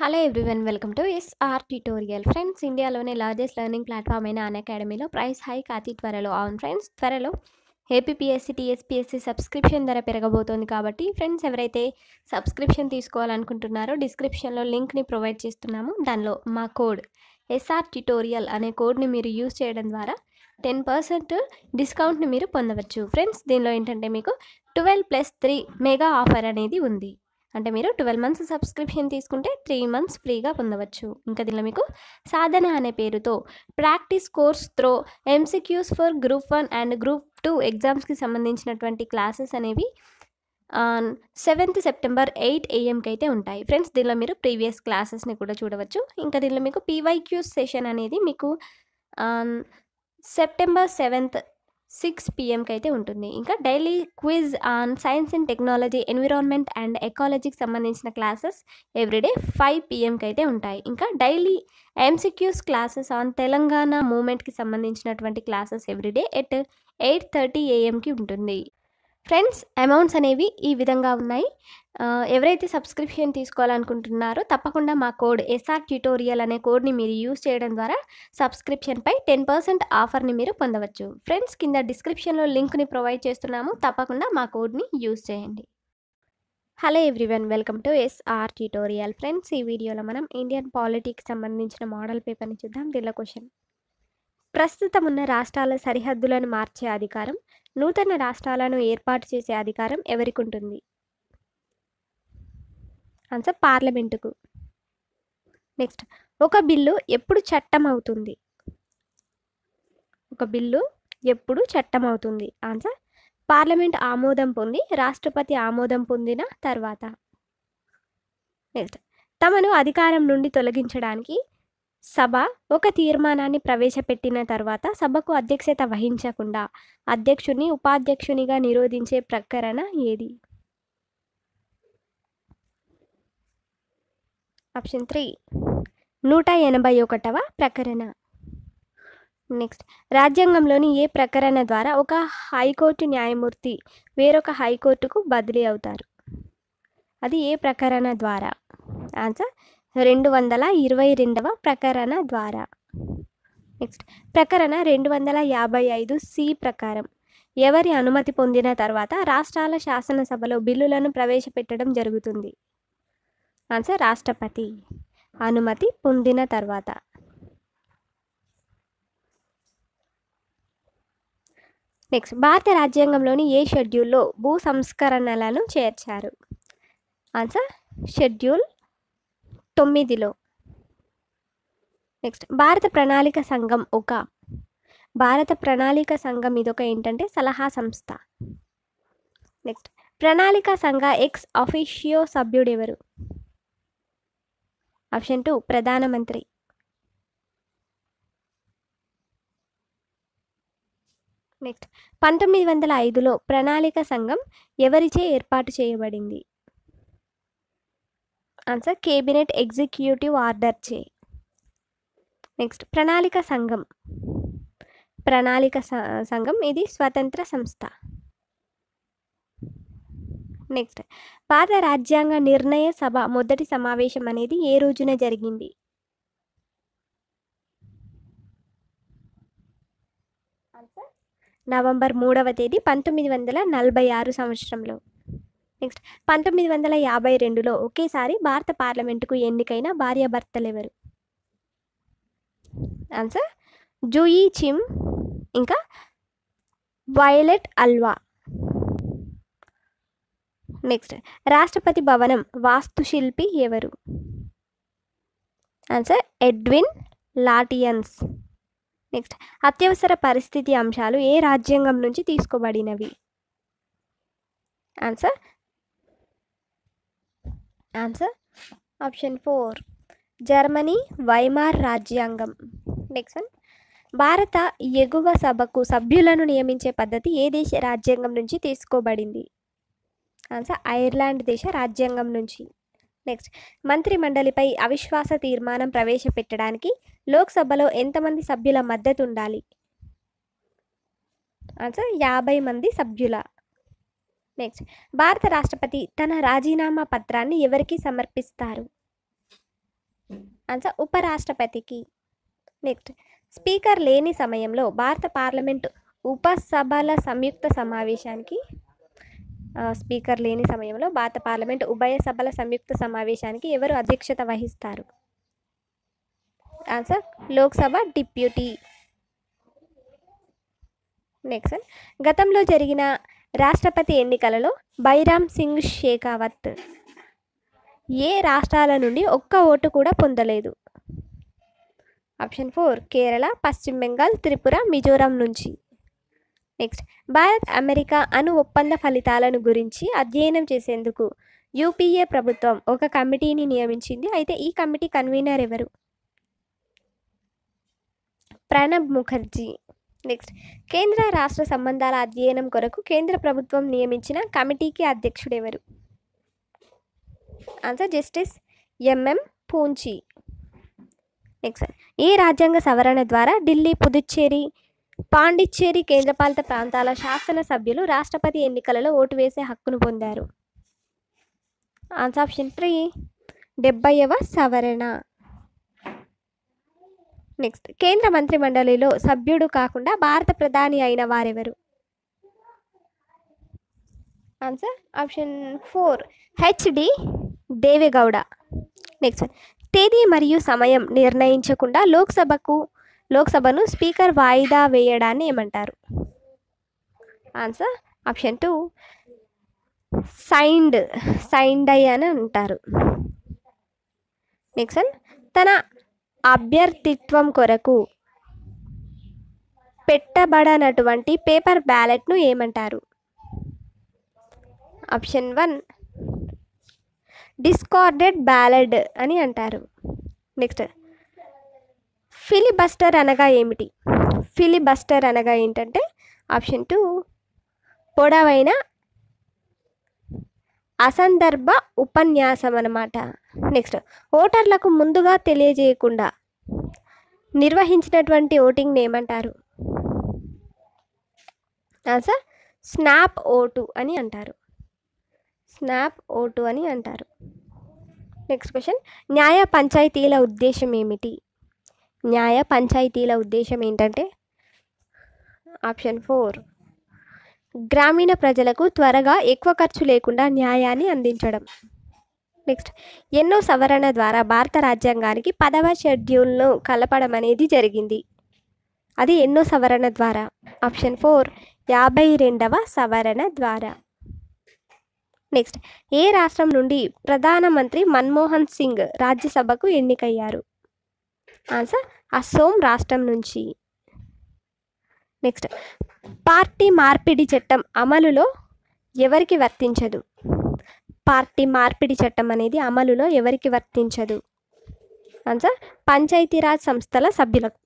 hello everyone welcome to SR tutorial friends ఇండియాలోనే largest learning platform అయిన అన్ అకాడమీలో ప్రైస్ హైక్ అతి త్వరలో అవును ఫ్రెండ్స్ త్వరలో ఏపీపీఎస్సీ టీఎస్పీఎస్సీ సబ్స్క్రిప్షన్ ధర పెరగబోతోంది కాబట్టి ఫ్రెండ్స్ ఎవరైతే సబ్స్క్రిప్షన్ తీసుకోవాలనుకుంటున్నారో డిస్క్రిప్షన్లో లింక్ని ప్రొవైడ్ చేస్తున్నాము దానిలో మా కోడ్ ఎస్ఆర్ ట్యూటోరియల్ అనే కోడ్ని మీరు యూజ్ చేయడం ద్వారా టెన్ పర్సెంట్ డిస్కౌంట్ని మీరు పొందవచ్చు ఫ్రెండ్స్ దీనిలో ఏంటంటే మీకు twelve plus three mega offer అనేది ఉంది అంటే మీరు ట్వెల్వ్ మంత్స్ సబ్స్క్రిప్షన్ తీసుకుంటే త్రీ మంత్స్ ఫ్రీగా పొందవచ్చు ఇంకా దీనిలో మీకు సాధన అనే పేరుతో practice course through MCQs for group one and group two ఎగ్జామ్స్కి సంబంధించినటువంటి క్లాసెస్ అనేవి సెవెంత్ సెప్టెంబర్ ఎయిట్ ఏఎంకి అయితే ఉంటాయి ఫ్రెండ్స్ దీనిలో మీరు ప్రీవియస్ క్లాసెస్ని కూడా చూడవచ్చు ఇంకా దీనిలో మీకు పీవైక్యూ సెషన్ అనేది మీకు సెప్టెంబర్ సెవెంత్ సిక్స్ పిఎంకి అయితే ఉంటుంది ఇంకా daily quiz on science and technology environment and ఎకాలజీకి సంబంధించిన క్లాసెస్ ఎవ్రీడే ఫైవ్ పిఎంకి అయితే ఉంటాయి ఇంకా daily MCQs classes on Telangana మూమెంట్కి సంబంధించినటువంటి classes everyday at eight thirty ఏఎంకి ఉంటుంది ఫ్రెండ్స్ అమౌంట్స్ అనేవి ఈ విధంగా ఉన్నాయి ఎవరైతే సబ్స్క్రిప్షన్ తీసుకోవాలనుకుంటున్నారో తప్పకుండా మా కోడ్ ఎస్ఆర్ ట్యూటోరియల్ అనే కోడ్ని మీరు యూజ్ చేయడం ద్వారా సబ్స్క్రిప్షన్పై టెన్ పర్సెంట్ ఆఫర్ని మీరు పొందవచ్చు ఫ్రెండ్స్ కింద డిస్క్రిప్షన్లో లింక్ని ప్రొవైడ్ చేస్తున్నాము తప్పకుండా మా కోడ్ని యూజ్ చేయండి hello everyone welcome to SR tutorial friends ఈ వీడియోలో మనం ఇండియన్ పాలిటిక్స్ సంబంధించిన మోడల్ పేపర్ని చూద్దాం దీనిలో క్వశ్చన్ ప్రస్తుతం ఉన్న రాష్ట్రాల సరిహద్దులను మార్చే అధికారం నూతన రాష్ట్రాలను ఏర్పాటు చేసే అధికారం ఎవరికి ఉంటుంది ఆన్సర్ పార్లమెంటుకు నెక్స్ట్ ఒక బిల్లు ఎప్పుడు చట్టం అవుతుంది ఒక బిల్లు ఎప్పుడు చట్టం అవుతుంది ఆన్సర్ పార్లమెంట్ ఆమోదం పొంది రాష్ట్రపతి ఆమోదం పొందిన తర్వాత నెక్స్ట్ తమను అధికారం నుండి తొలగించడానికి సభ ఒక తీర్మానాన్ని ప్రవేశపెట్టిన తర్వాత సభకు అధ్యక్షత వహించకుండా అధ్యక్షుని ఉపాధ్యక్షునిగా నిరోధించే ప్రకరణ ఏది ఆప్షన్ త్రీ నూట ఎనభై ఒకటవ ప్రకరణ నెక్స్ట్ రాజ్యాంగంలోని ఏ ప్రకరణ ద్వారా ఒక హైకోర్టు న్యాయమూర్తి వేరొక హైకోర్టుకు బదిలీ అవుతారు అది ఏ ప్రకరణ ద్వారా ఆన్సర్ రెండు వందల ఇరవై రెండవ ప్రకరణ ద్వారా నెక్స్ట్ ప్రకరణ రెండు వందల యాభై ఐదు సి ప్రకారం ఎవరి అనుమతి పొందిన తర్వాత రాష్ట్రాల శాసనసభలో బిల్లులను ప్రవేశపెట్టడం జరుగుతుంది ఆన్సర్ రాష్ట్రపతి అనుమతి పొందిన తర్వాత నెక్స్ట్ భారత రాజ్యాంగంలోని ఏ షెడ్యూల్లో భూ సంస్కరణలను చేర్చారు ఆన్సర్ షెడ్యూల్ తొమ్మిదిలో నెక్స్ట్ భారత ప్రణాళిక సంఘం ఒక భారత ప్రణాళిక సంఘం ఇదొక ఏంటంటే సలహా సంస్థ నెక్స్ట్ ప్రణాళిక సంఘ ఎక్స్ అఫీషియో సభ్యుడు ఎవరు ఆప్షన్ టూ ప్రధానమంత్రి నెక్స్ట్ పంతొమ్మిది వందల ఐదులో ప్రణాళిక సంఘం ఎవరిచే ఏర్పాటు చేయబడింది ఆన్సర్ కేబినెట్ ఎగ్జిక్యూటివ్ ఆర్డర్ చే నెక్స్ట్ ప్రణాళిక సంఘం ప్రణాళిక సంఘం ఇది స్వతంత్ర సంస్థ నెక్స్ట్ పాత రాజ్యాంగ నిర్ణయ సభ మొదటి సమావేశం అనేది ఏ రోజున జరిగింది నవంబర్ మూడవ తేదీ పంతొమ్మిది వందల నలభై ఆరు సంవత్సరంలో నెక్స్ట్ పంతొమ్మిది వందల యాభై రెండులో ఒకేసారి భారత పార్లమెంటుకు ఎన్నికైన భార్యాభర్తలు ఎవరు ఆన్సర్ జూయి చిమ్ ఇంకా వైలెట్ అల్వా నెక్స్ట్ రాష్ట్రపతి భవనం వాస్తుశిల్పి ఎవరు ఆన్సర్ ఎడ్విన్ లాటియన్స్ నెక్స్ట్ అత్యవసర పరిస్థితి అంశాలు ఏ రాజ్యాంగం నుంచి తీసుకోబడినవి answer answer option four Germany Weimar రాజ్యాంగం నెక్స్ట్ వన్ భారత ఎగువ సభకు సభ్యులను నియమించే పద్ధతి ఏ దేశ రాజ్యాంగం నుంచి తీసుకోబడింది ఆన్సర్ ఐర్లాండ్ దేశ రాజ్యాంగం నుంచి నెక్స్ట్ మంత్రి మండలిపై అవిశ్వాస తీర్మానం ప్రవేశపెట్టడానికి లోక్సభలో ఎంతమంది సభ్యుల మద్దతు ఉండాలి ఆన్సర్ యాభై మంది సభ్యుల నెక్స్ట్ భారత రాష్ట్రపతి తన రాజీనామా పత్రాన్ని ఎవరికి సమర్పిస్తారు ఆన్సర్ ఉపరాష్ట్రపతికి నెక్స్ట్ స్పీకర్ లేని సమయంలో భారత పార్లమెంటు ఉపసభల సంయుక్త సమావేశానికి స్పీకర్ లేని సమయంలో భారత పార్లమెంట్ ఉభయ సభల సంయుక్త సమావేశానికి ఎవరు అధ్యక్షత వహిస్తారు ఆన్సర్ లోక్సభ డిప్యూటీ నెక్స్ట్ గతంలో జరిగిన రాష్ట్రపతి ఎన్నికలలో బైరామ్ సింగ్ షేకావత్ ఏ రాష్ట్రాల నుండి ఒక్క ఓటు కూడా పొందలేదు ఆప్షన్ ఫోర్ కేరళ పశ్చిమ బెంగాల్ త్రిపుర మిజోరాం నుంచి నెక్స్ట్ భారత్ అమెరికా అణు ఒప్పంద ఫలితాలను గురించి అధ్యయనం చేసేందుకు యూపీఏ ప్రభుత్వం ఒక కమిటీని నియమించింది అయితే ఈ కమిటీ కన్వీనర్ ఎవరు ప్రణబ్ ముఖర్జీ నెక్స్ట్ కేంద్ర రాష్ట్ర సంబంధాల అధ్యయనం కొరకు కేంద్ర ప్రభుత్వం నియమించిన కమిటీకి అధ్యక్షుడెవరు answer justice MM Punchhi next ఏ రాజ్యాంగ సవరణ ద్వారా ఢిల్లీ పుదుచ్చేరి పాండిచ్చేరి కేంద్రపాలిత ప్రాంతాల శాసన సభ్యులు రాష్ట్రపతి ఎన్నికలలో ఓటు వేసే హక్కును పొందారు ఆన్సర్ ఆప్షన్ త్రీ డెబ్బైవ సవరణ నెక్స్ట్ కేంద్ర మంత్రి మండలిలో సభ్యుడు కాకుండా భారత ప్రధాని అయిన వారెవరు answer option four HD Deve Gowda next తేదీ మరియు సమయం నిర్ణయించకుండా లోక్సభకు లోక్సభను స్పీకర్ వాయిదా వేయడాన్ని ఏమంటారు answer option two sine sine అని అంటారు నెక్స్ట్ తన అభ్యర్థిత్వం కొరకు పెట్టబడనటువంటి పేపర్ బ్యాలెట్ను ఏమంటారు ఆప్షన్ వన్ డిస్కార్డెడ్ బ్యాలెడ్ అని అంటారు నెక్స్ట్ ఫిలిబస్టర్ అనగా ఏమిటి ఫిలిబస్టర్ అనగా ఏంటంటే ఆప్షన్ టూ పొడవైన అసందర్భ ఉపన్యాసం అనమాట నెక్స్ట్ ఓటర్లకు ముందుగా తెలియజేయకుండా నిర్వహించినటువంటి ఓటింగ్ని ఏమంటారు ఆన్సర్ స్నాప్ ఓటు అని అంటారు స్నాప్ ఓటు అని అంటారు నెక్స్ట్ క్వశ్చన్ న్యాయ పంచాయతీల ఉద్దేశం ఏమిటి న్యాయ పంచాయతీల ఉద్దేశం ఏంటంటే ఆప్షన్ ఫోర్ గ్రామీణ ప్రజలకు త్వరగా ఎక్కువ ఖర్చు లేకుండా న్యాయాన్ని అందించడం నెక్స్ట్ ఎన్నో సవరణ ద్వారా భారత రాజ్యాంగానికి పదవ షెడ్యూల్ను కలపడం అనేది జరిగింది అది ఎన్నో సవరణ ద్వారా ఆప్షన్ ఫోర్ యాభై రెండవ సవరణ ద్వారా నెక్స్ట్ ఏ రాష్ట్రం నుండి ప్రధానమంత్రి మన్మోహన్ సింగ్ రాజ్యసభకు ఎన్నికయ్యారు ఆన్సర్ అస్సోం రాష్ట్రం నుంచి నెక్స్ట్ పార్టీ మార్పిడి చట్టం అమలులో ఎవరికి వర్తించదు పార్టీ మార్పిడి చట్టం అనేది అమలులో ఎవరికి వర్తించదు ఆన్సర్ పంచాయతీరాజ్ సంస్థల సభ్యులకు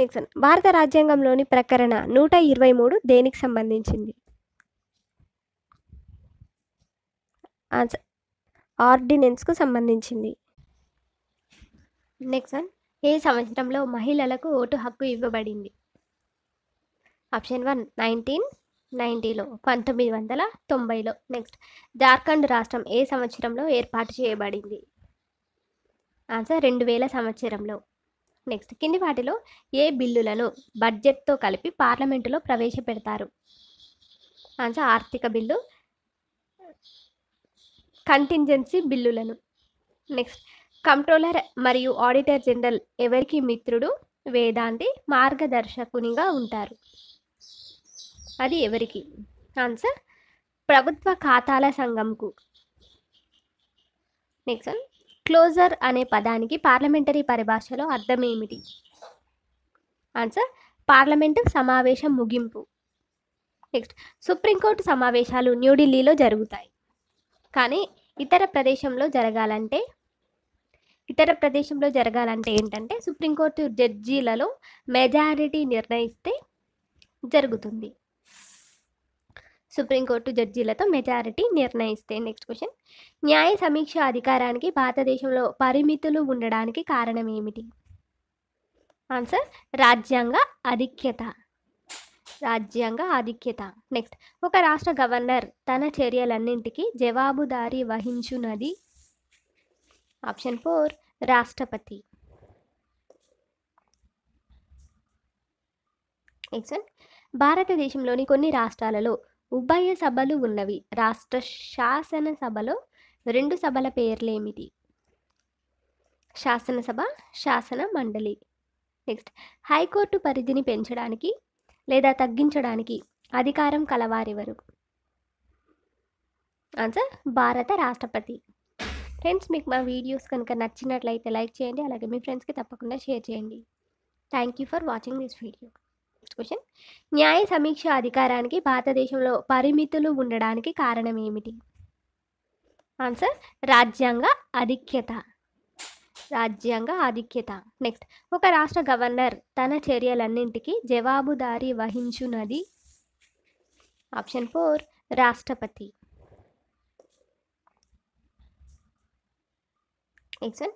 నెక్స్ట్ భారత రాజ్యాంగంలోని ప్రకరణ నూట ఇరవై మూడు దేనికి సంబంధించింది ఆన్సర్ ఆర్డినెన్స్కు సంబంధించింది నెక్స్ట్ ఏ సంవత్సరంలో మహిళలకు ఓటు హక్కు ఇవ్వబడింది ఆప్షన్ వన్ నైన్టీన్ నైంటీలో పంతొమ్మిది వందల తొంభైలో నెక్స్ట్ జార్ఖండ్ రాష్ట్రం ఏ సంవత్సరంలో ఏర్పాటు చేయబడింది ఆన్సర్ రెండు వేల సంవత్సరంలో నెక్స్ట్ కింది వాటిలో ఏ బిల్లులను బడ్జెట్తో కలిపి పార్లమెంటులో ప్రవేశపెడతారు ఆన్సర్ ఆర్థిక బిల్లు కంటింజెన్సీ బిల్లులను నెక్స్ట్ కంట్రోలర్ మరియు ఆడిటర్ జనరల్ ఎవరికి మిత్రుడు వేదాంతి మార్గదర్శకునిగా ఉంటారు అది ఎవరికి ఆన్సర్ ప్రభుత్వ ఖాతాల సంఘంకు నెక్స్ట్ క్లోజర్ అనే పదానికి పార్లమెంటరీ పరిభాషలో అర్థం ఏమిటి ఆన్సర్ పార్లమెంటు సమావేశం ముగింపు నెక్స్ట్ సుప్రీంకోర్టు సమావేశాలు న్యూఢిల్లీలో జరుగుతాయి కానీ ఇతర ప్రదేశంలో జరగాలంటే ఇతర ప్రదేశంలో జరగాలంటే ఏంటంటే సుప్రీంకోర్టు జడ్జీలలో మెజారిటీ నిర్ణయిస్తే జరుగుతుంది సుప్రీంకోర్టు జడ్జీలతో మెజారిటీ నిర్ణయిస్తే నెక్స్ట్ క్వశ్చన్ న్యాయ సమీక్ష అధికారానికి భారతదేశంలో పరిమితులు ఉండడానికి కారణం ఏమిటి ఆన్సర్ రాజ్యాంగ అధిక్యత రాజ్యాంగ ఆధిక్యత నెక్స్ట్ ఒక రాష్ట్ర గవర్నర్ తన చర్యలన్నింటికి జవాబుదారీ వహించున్నది ఆప్షన్ ఫోర్ రాష్ట్రపతి భారతదేశంలోని కొన్ని రాష్ట్రాలలో ఉభయ సభలు ఉన్నవి రాష్ట్ర శాసనసభలో రెండు సభల పేర్లేమిటి శాసనసభ శాసన మండలి నెక్స్ట్ హైకోర్టు పరిధిని పెంచడానికి లేదా తగ్గించడానికి అధికారం కలవారెవరు ఆన్సర్ భారత రాష్ట్రపతి ఫ్రెండ్స్ మీకు మా వీడియోస్ కనుక నచ్చినట్లయితే లైక్ చేయండి అలాగే మీ ఫ్రెండ్స్కి తప్పకుండా షేర్ చేయండి thank you for watching this video next question న్యాయ సమీక్ష అధికారానికి భారతదేశంలో పరిమితులు ఉండడానికి కారణం ఏమిటి ఆన్సర్ రాజ్యాంగ ఆధిక్యత రాజ్యాంగ ఆధిక్యత నెక్స్ట్ ఒక రాష్ట్ర గవర్నర్ తన చర్యలన్నింటికి జవాబుదారీ వహించున్నది ఆప్షన్ ఫోర్ రాష్ట్రపతి సెక్షన్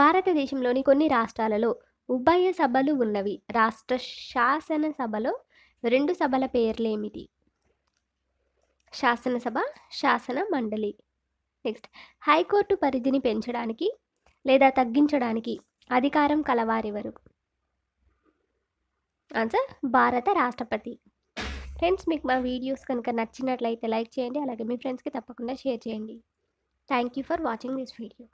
భారతదేశంలోని కొన్ని రాష్ట్రాలలో ఉభయ సభలు ఉన్నవి రాష్ట్ర శాసనసభలో రెండు సభల పేర్లేమిటి శాసనసభ శాసన మండలి నెక్స్ట్ హైకోర్టు పరిధిని పెంచడానికి లేదా తగ్గించడానికి అధికారం కలవారెవరు ఆన్సర్ భారత రాష్ట్రపతి ఫ్రెండ్స్ మీకు మా వీడియోస్ కనుక నచ్చినట్లయితే లైక్ చేయండి అలాగే మీ ఫ్రెండ్స్కి తప్పకుండా షేర్ చేయండి thank you for watching this video